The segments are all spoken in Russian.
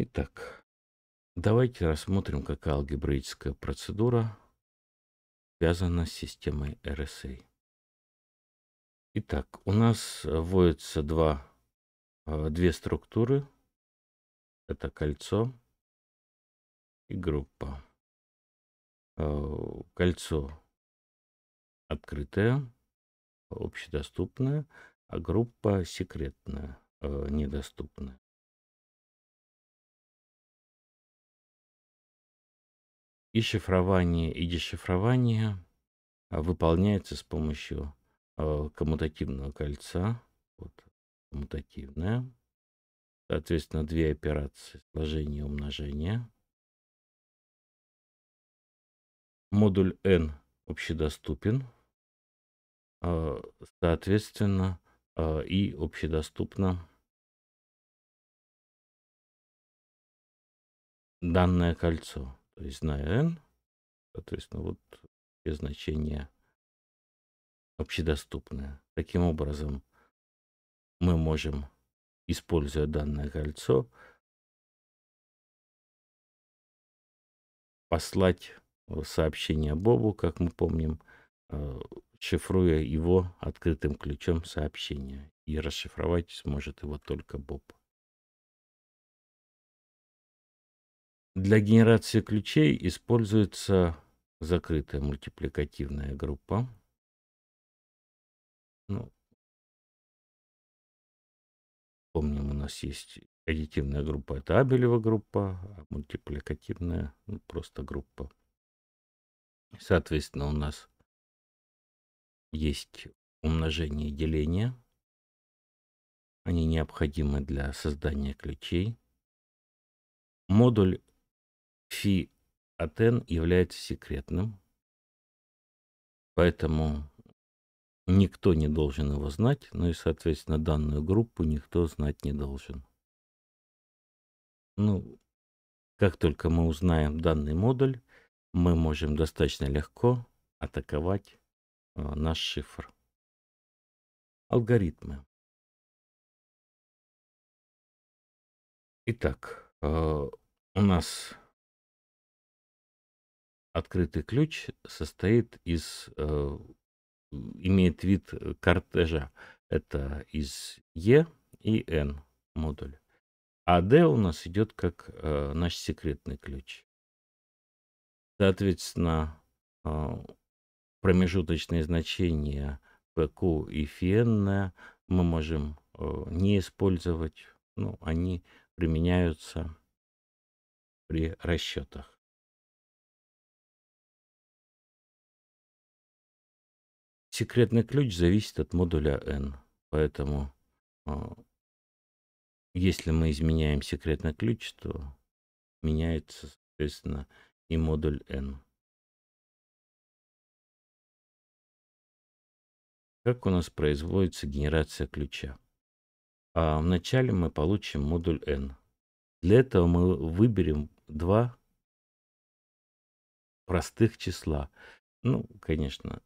Итак, давайте рассмотрим, какая алгебраическая процедура связана с системой RSA. Итак, у нас вводятся два, э, две структуры. Это кольцо и группа. Э, кольцо открытое, общедоступное, а группа секретная, э, недоступная. И шифрование, и дешифрование э, выполняется с помощью коммутативного кольца. Вот, коммутативное. Соответственно, две операции сложения и умножения – Модуль N общедоступен, а, соответственно, а, и общедоступна данное кольцо. То есть, зная N, соответственно, вот все значения общедоступные. Таким образом, мы можем, используя данное кольцо, послать Э, сообщение Бобу, как мы помним, э, шифруя его открытым ключом сообщения. И расшифровать сможет его только Боб. Для генерации ключей используется закрытая мультипликативная группа. Ну, помним, у нас есть аддитивная группа, это Абелева группа, а мультипликативная ну, просто группа Соответственно, у нас есть умножение и деление. Они необходимы для создания ключей. Модуль фи от n является секретным, поэтому никто не должен его знать, ну и, соответственно, данную группу никто знать не должен. Ну, как только мы узнаем данный модуль, мы можем достаточно легко атаковать э, наш шифр. Алгоритмы. Итак, э, у нас открытый ключ состоит из, э, имеет вид кортежа. Это из E и N модуль. А D у нас идет как наш секретный ключ. Соответственно, а, промежуточные значения ПК и ФН мы можем а, не использовать. Ну, они применяются при расчетах. Секретный ключ зависит от модуля n, поэтому а, если мы изменяем секретный ключ, то меняется, соответственно, и модуль N. Как у нас производится генерация ключа? А вначале мы получим модуль N. Для этого мы выберем два простых числа. Ну, конечно,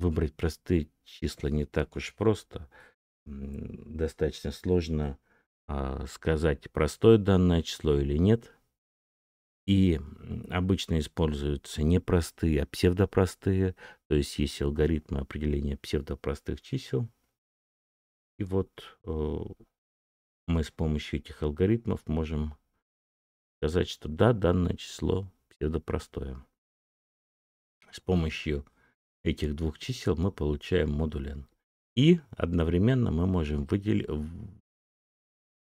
выбрать простые числа не так уж просто. Достаточно сложно а, сказать, простое данное число или нет. И обычно используются не простые, а псевдопростые. То есть есть алгоритмы определения псевдопростых чисел. И вот э, мы с помощью этих алгоритмов можем сказать, что да, данное число псевдопростое. С помощью этих двух чисел мы получаем модулен И одновременно мы можем выделить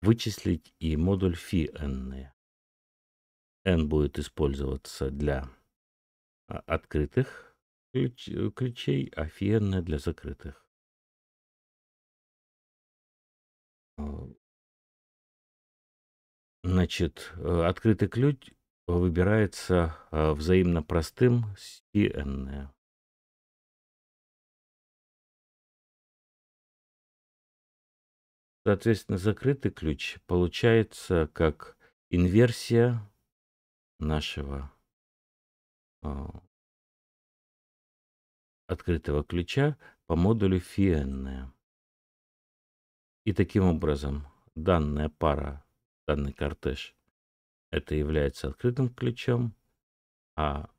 вычислить и модуль фи n. n будет использоваться для а, открытых ключ, ключей, а φ n для закрытых. А, значит, открытый ключ выбирается а, взаимно простым с φ n. Соответственно, закрытый ключ получается как инверсия нашего а, открытого ключа по модулю фиенная. И таким образом данная пара, данный кортеж, это является открытым ключом, а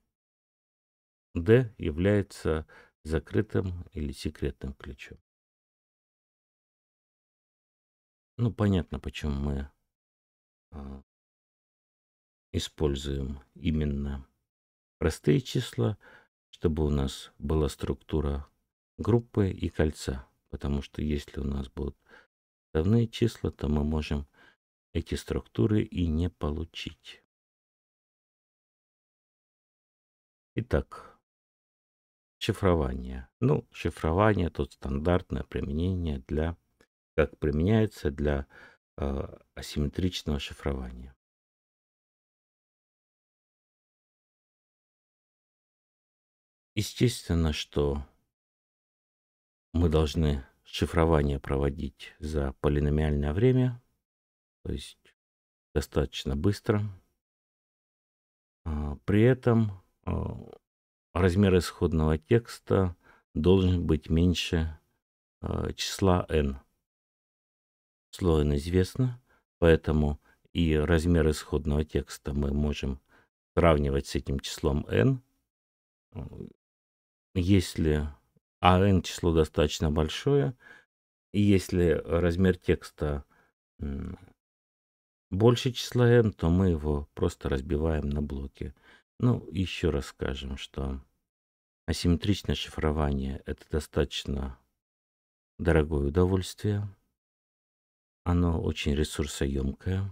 D является закрытым или секретным ключом. Ну, понятно, почему мы а, используем именно простые числа, чтобы у нас была структура группы и кольца. Потому что если у нас будут составные числа, то мы можем эти структуры и не получить. Итак, шифрование. Ну, шифрование тут стандартное применение для как применяются для а, асимметричного шифрования. Естественно, что мы должны шифрование проводить за полиномиальное время, то есть достаточно быстро. А, при этом а, размер исходного текста должен быть меньше числа n слоен известно, поэтому и размер исходного текста мы можем сравнивать с этим числом n. Если а n число достаточно большое, и если размер текста больше числа n, то мы его просто разбиваем на блоки. Ну, еще раз скажем, что асимметричное шифрование — это достаточно дорогое удовольствие оно очень ресурсоемкое,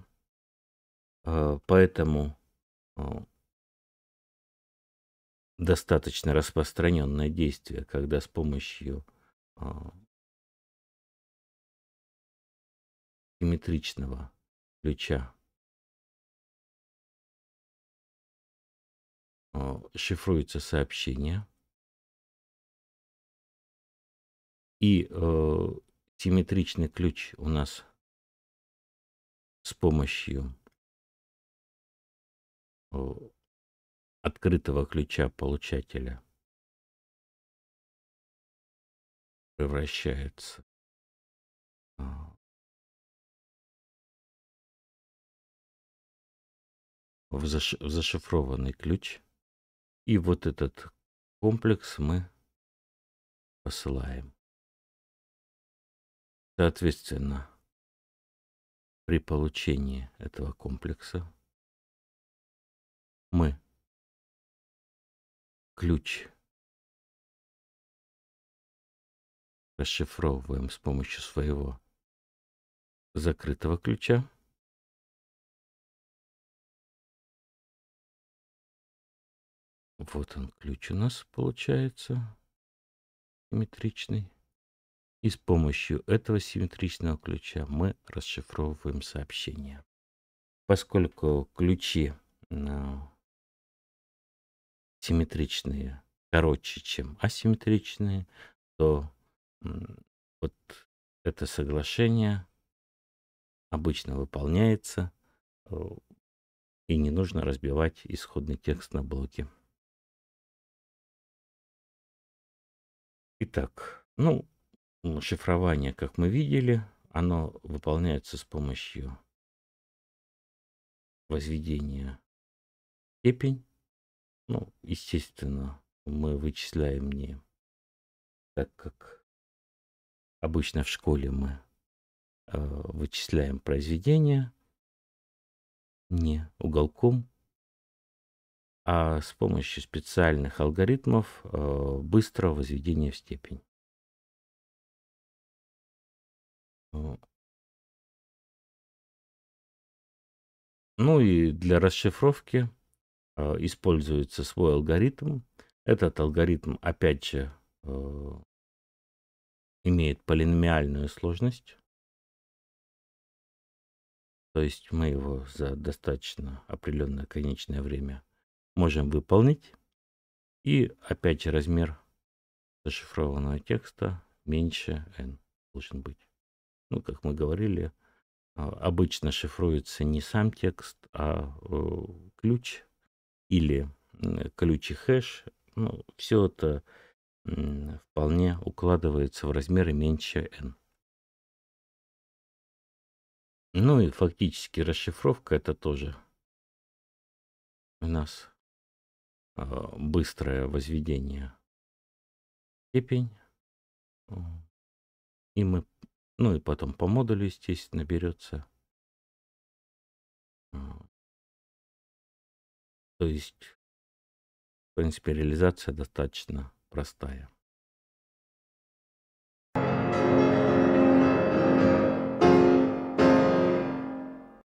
а, поэтому а, достаточно распространенное действие, когда с помощью а, симметричного ключа шифруется сообщение и э, симметричный ключ у нас с помощью э, открытого ключа получателя превращается э, в, заш... в зашифрованный ключ. И вот этот комплекс мы посылаем. Соответственно, при получении этого комплекса мы ключ расшифровываем с помощью своего закрытого ключа. Вот он ключ у нас получается симметричный. И с помощью этого симметричного ключа мы расшифровываем сообщение. Поскольку ключи а, симметричные короче, чем асимметричные, то вот это соглашение обычно выполняется, э, и не нужно разбивать исходный текст на блоки. Итак, ну, ну, шифрование, как мы видели, оно выполняется с помощью возведения степень. Ну, естественно, мы вычисляем не так, как обычно в школе мы э, вычисляем произведение не уголком, а с помощью специальных алгоритмов э, быстрого возведения в степень. Ну и для расшифровки э, используется свой алгоритм. Этот алгоритм, опять же, э, имеет полиномиальную сложность. То есть мы его за достаточно определенное конечное время можем выполнить. И опять же размер зашифрованного текста меньше n должен быть. Ну, как мы говорили, а, обычно шифруется не сам текст, а э, ключ или ключ и хэш. Ну, все это вполне укладывается в размеры меньше n. Ну и фактически расшифровка это тоже у нас а, быстрое возведение степень. А, и мы ну и потом по модулю, естественно, берется. То есть, в принципе, реализация достаточно простая.